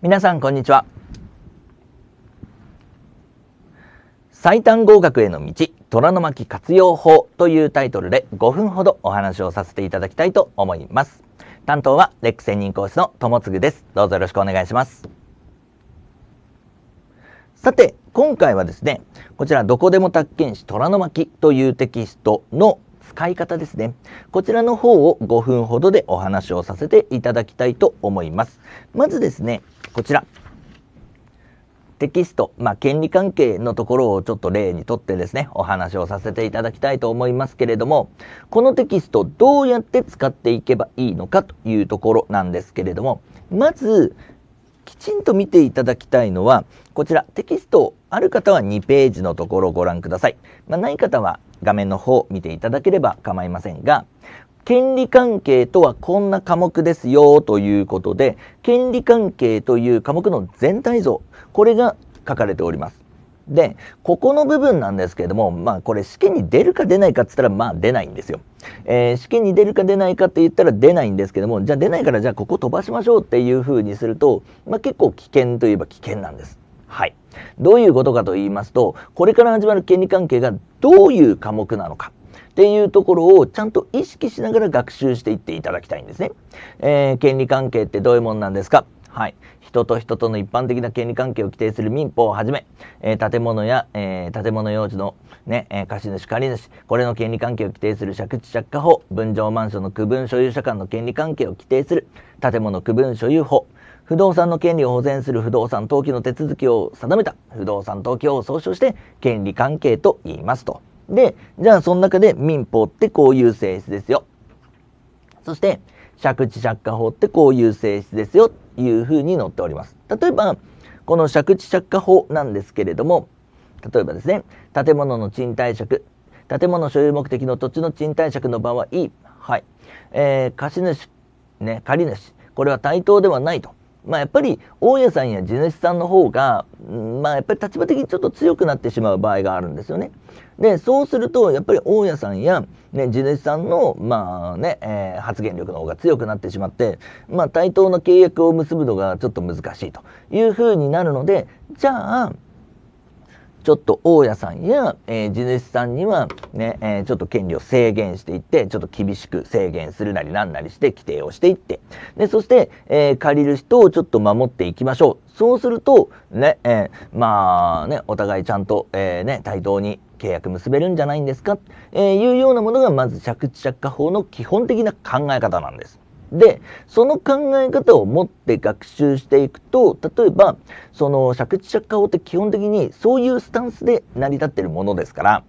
皆さんこんにちは最短合格への道虎の巻活用法というタイトルで5分ほどお話をさせていただきたいと思います担当はレック専任講師の友次ですどうぞよろしくお願いしますさて今回はですねこちらどこでも宅建士虎の巻というテキストの使い方ですね。こちらの方を5分ほどでお話をさせていただきたいと思います。まずですね、こちら。テキスト、まあ、権利関係のところをちょっと例にとってですね、お話をさせていただきたいと思いますけれども、このテキストどうやって使っていけばいいのかというところなんですけれども、まず、きちんと見ていただきたいのは、こちらテキストある方は2ページのところをご覧ください。まあ、ない方は画面の方見ていただければ構いませんが、権利関係とはこんな科目ですよということで、権利関係という科目の全体像、これが書かれております。で、ここの部分なんですけれども、まあこれ試験に出るか出ないかって言ったらまあ出ないんですよ。えー、験に出るか出ないかって言ったら出ないんですけども、じゃあ出ないからじゃあここ飛ばしましょうっていうふうにすると、まあ結構危険といえば危険なんです。はい。どういうことかと言いますと、これから始まる権利関係がどういう科目なのか。っていうところをちゃんと意識しながら学習していっていただきたいんですね。えー、権利関係ってどういうもんなんですかはい。人と人との一般的な権利関係を規定する民法をはじめ、えー、建物や、えー、建物用地のね、えー、貸主、借主、これの権利関係を規定する借地借家法、分譲マンションの区分所有者間の権利関係を規定する建物区分所有法、不動産の権利を保全する不動産登記の手続きを定めた不動産登記法を総称して権利関係と言いますと。で、じゃあその中で民法ってこういう性質ですよ。そして、借地借家法ってこういう性質ですよというふうに載っております。例えば、この借地借家法なんですけれども、例えばですね、建物の賃貸借、建物所有目的の土地の賃貸借の場合、はい、えー、貸主、ね、借主、これは対等ではないと。まあ、やっぱり大家さんや地主さんの方が、まあ、やっぱり立場的にちょっと強くなってしまう場合があるんですよね。でそうするとやっぱり大家さんや、ね、地主さんの、まあねえー、発言力の方が強くなってしまって、まあ、対等な契約を結ぶのがちょっと難しいというふうになるのでじゃあちょっと大家さんや、え地主さんにはね、えちょっと権利を制限していって、ちょっと厳しく制限するなりなんなりして規定をしていって、で、そして、え借りる人をちょっと守っていきましょう。そうすると、ね、えまあね、お互いちゃんと、えね、対等に契約結べるんじゃないんですか、えいうようなものがまず借地借家法の基本的な考え方なんです。でその考え方を持って学習していくと例えばその借地借家法って基本的にそういうスタンスで成り立ってるものですから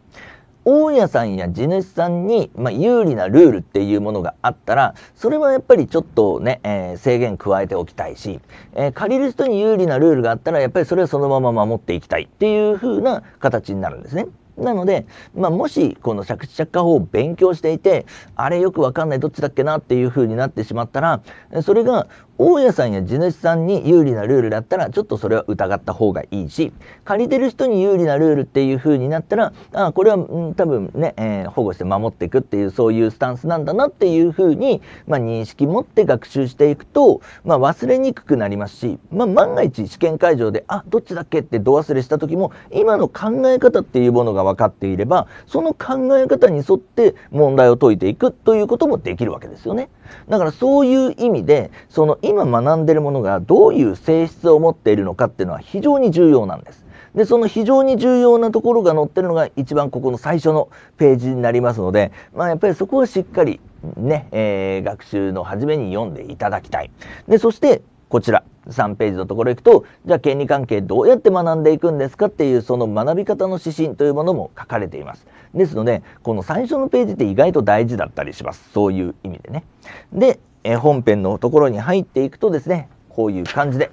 大家さんや地主さんに、まあ、有利なルールっていうものがあったらそれはやっぱりちょっとね、えー、制限加えておきたいし、えー、借りる人に有利なルールがあったらやっぱりそれはそのまま守っていきたいっていう風な形になるんですね。なので、まあ、もしこの借地借火法を勉強していてあれよくわかんないどっちだっけなっていう風になってしまったらそれが大家さんや地主さんに有利なルールだったら、ちょっとそれは疑った方がいいし、借りてる人に有利なルールっていう風になったら、あこれは、うん、多分ね、えー、保護して守っていくっていう、そういうスタンスなんだなっていう風に、まあ、認識持って学習していくと、まあ、忘れにくくなりますし、まあ、万が一試験会場で、あ、どっちだっけって度忘れした時も、今の考え方っていうものが分かっていれば、その考え方に沿って問題を解いていくということもできるわけですよね。だからそういう意味で、その今学んでるものがどういう性質を持っているのかっていうのは非常に重要なんです。でその非常に重要なところが載ってるのが一番ここの最初のページになりますので、まあ、やっぱりそこをしっかりね、えー、学習の初めに読んでいただきたい。でそしてこちら3ページのところ行くとじゃあ権利関係どうやって学んでいくんですかっていうその学び方の指針というものも書かれていますですのでこの最初のページって意外と大事だったりしますそういう意味でねでえ本編のところに入っていくとですね、こういう感じで、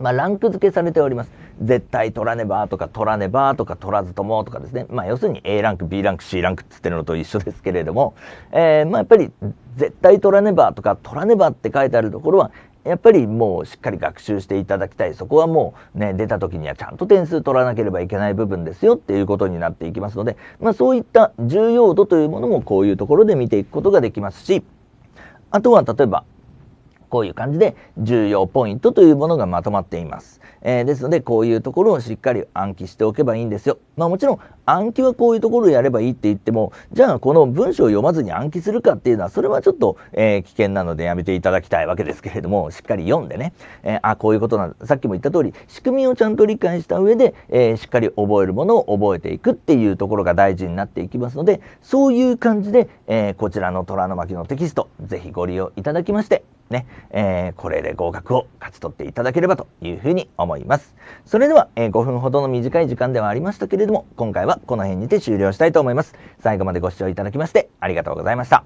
まあ、ランク付けされております。絶対取らねばとか取らねばとか取らずともとかですね。まあ、要するに A ランク、B ランク、C ランクっつってるのと一緒ですけれども、えー、まあ、やっぱり絶対取らねばとか取らねばって書いてあるところは、やっぱりもうしっかり学習していただきたい。そこはもうね、出た時にはちゃんと点数取らなければいけない部分ですよっていうことになっていきますので、まあそういった重要度というものもこういうところで見ていくことができますし、あとは例えばこういう感じで重要ポイントというものがまとまっています。えー、ですのでこういうところをしっかり暗記しておけばいいんですよ。まあもちろん暗記はこういうところをやればいいって言ってもじゃあこの文章を読まずに暗記するかっていうのはそれはちょっと、えー、危険なのでやめていただきたいわけですけれどもしっかり読んでね、えー、あこういうことなんださっきも言った通り仕組みをちゃんと理解した上で、えしっかり覚えるものを覚えていくっていうところが大事になっていきますのでそういう感じで、えこちらの虎の巻のテキスト是非ご利用いただきましてね、えー、これで合格を勝ち取っていただければというふうに思います。それでは、えー、5分ほどの短い時間ではありましたけれども、今回はこの辺にて終了したいと思います。最後までご視聴いただきましてありがとうございました。